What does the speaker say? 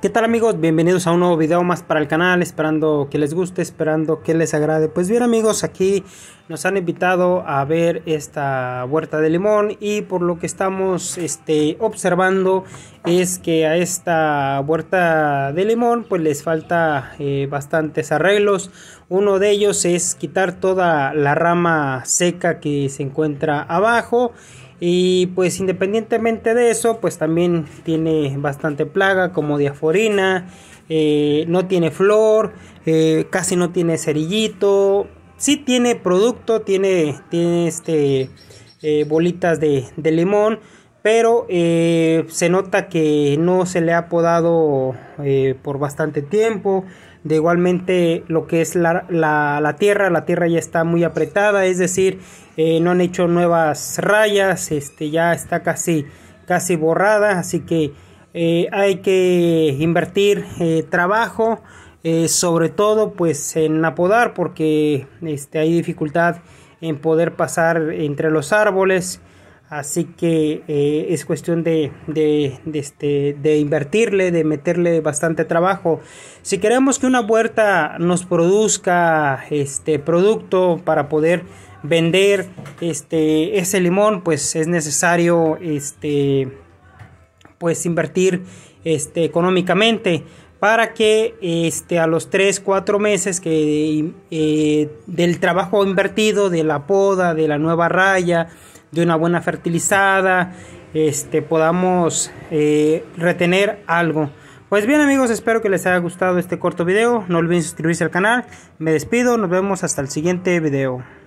¿Qué tal amigos? Bienvenidos a un nuevo video más para el canal, esperando que les guste, esperando que les agrade. Pues bien amigos, aquí nos han invitado a ver esta huerta de limón y por lo que estamos este, observando es que a esta huerta de limón pues les falta eh, bastantes arreglos uno de ellos es quitar toda la rama seca que se encuentra abajo y pues independientemente de eso pues también tiene bastante plaga como diaforina eh, no tiene flor eh, casi no tiene cerillito Sí tiene producto, tiene, tiene este, eh, bolitas de, limón, pero eh, se nota que no se le ha podado eh, por bastante tiempo. De igualmente lo que es la, tierra, la tierra ya está muy apretada, es decir, no han hecho nuevas rayas, este, ya está casi, casi borrada, así que hay que invertir trabajo eh, sobre todo pues en apodar porque este, hay dificultad en poder pasar entre los árboles así que eh, es cuestión de, este, de, invertirle de meterle bastante trabajo si queremos que una huerta nos produzca este producto para poder vender este ese limón pues es necesario este pues invertir este económicamente para que este, a los 3, 4 meses que, eh, del trabajo invertido, de la poda, de la nueva raya, de una buena fertilizada, este, podamos eh, retener algo. Pues bien amigos, espero que les haya gustado este corto video. No olviden suscribirse al canal. Me despido, nos vemos hasta el siguiente video.